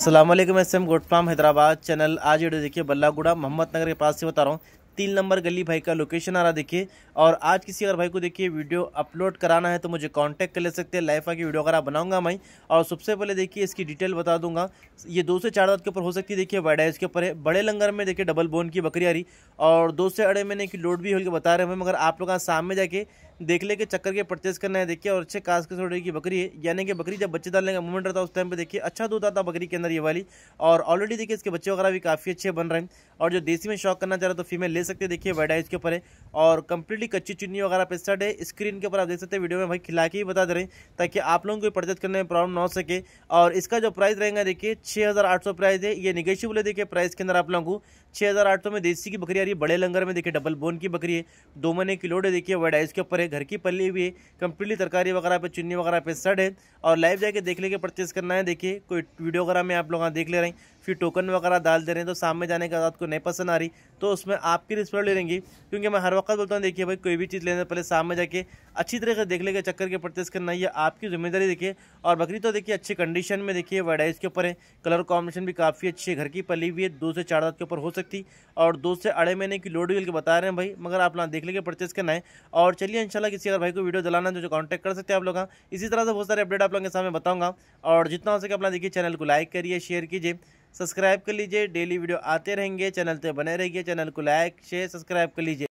Aslam S M good from Hyderabad channel आज video देखिए बल्लागुड़ा मोहम्मद नगर के पास से बता रहा हूँ तीन नंबर गली भाई का लोकेशन आ रहा देखिए और आज किसी अगर भाई को देखिए वीडियो अपलोड कराना है तो मुझे कांटेक्ट कर ले सकते हैं लाइफ आगे वीडियो वगैरह बनाऊंगा मैं और सबसे पहले देखिए इसकी डिटेल बता दूंगा ये दो से चार दांत के ऊपर हो सकती है देखिए वाइडाइज के ऊपर है बड़े लंगर में देखिए डबल बोन की बकरी आ रही और दो से अड़े महीने की लोड भी होकर बता रहे हैं मगर आप लोग सामने जाके ले के चक्कर के परचेज करना है देखिए और अच्छे कास के छोटे की बकरी है यानी कि बकरी जब बच्चे डालने का मूवमेंट रहता है उस टाइम पे देखिए अच्छा दूध आता बकरी के अंदर ये वाली और ऑलरेडी देखिए इसके बच्चे वगैरह भी काफ़ी अच्छे बन रहे हैं और जो देसी में शौक करना चाह रहा तो फीमेल ले सकते हैं देखिए वेडाइज के ऊपर है और कंप्लीटली कच्ची चुन्नी वगैरह पेस्टर्ड है स्क्रीन के ऊपर आप देख सकते हैं वीडियो में भाई खिला के ही बता दे रहे हैं ताकि आप लोगों को परचेज करने में प्रॉब्लम ना हो सके और इसका जो प्राइस रहेगा देखिए छः प्राइस है ये निगेशिबल बोले देखिए प्राइस के अंदर आप लोगों को छः में देसी की बकरी आ रही है बड़े लंगर में देखिए डबल बोन की बकरी है दो महीने की लोड है देखिए वेडाइज के ऊपर है है घर की पल्ली भी है कम्प्लीटली तरकारी वगैरह पे चुन्नी वगैरह पे सड है और लाइव जाके देख लेके परचेज करना है देखिए कोई वीडियो वगैरह में आप लोग देख ले रहे हैं फिर टोकन वगैरह डाल दे रहे हैं तो सामने जाने के बाद आपको नहीं पसंद आ रही तो उसमें आपकी रिस्पॉन्ड ले लेंगी क्योंकि मैं हर वक्त बोलता हूँ देखिए भाई कोई भी चीज़ लेने पहले सामने जाके अच्छी तरीके से देख लेके चक्कर के परचेस करना ये आपकी जिम्मेदारी देखिए और बकरी तो देखिए अच्छी कंडीशन में देखिए वेडाइज के ऊपर है कलर कॉम्बिनेशन भी काफ़ी अच्छी है घर की पली हुई है दो से चार रात के ऊपर हो सकती और दो से अढ़े महीने की लोड के बता रहे हैं भाई मगर आप ना देख लेंगे परचेस करना है और चलिए शाला किसी अगर भाई को वीडियो जलाना है तो कॉन्टैक्ट कर सकते हैं आप लोग हाँ। इसी तरह से बहुत सारे अपडेट आप लोगों के सामने बताऊँगा और जितना हो सके अपना देखिए चैनल को लाइक करिए शेयर कीजिए सब्सक्राइब कर लीजिए डेली वीडियो आते रहेंगे चैनल पर बने रहिए चैनल को लाइक शेयर सब्सक्राइब कर लीजिए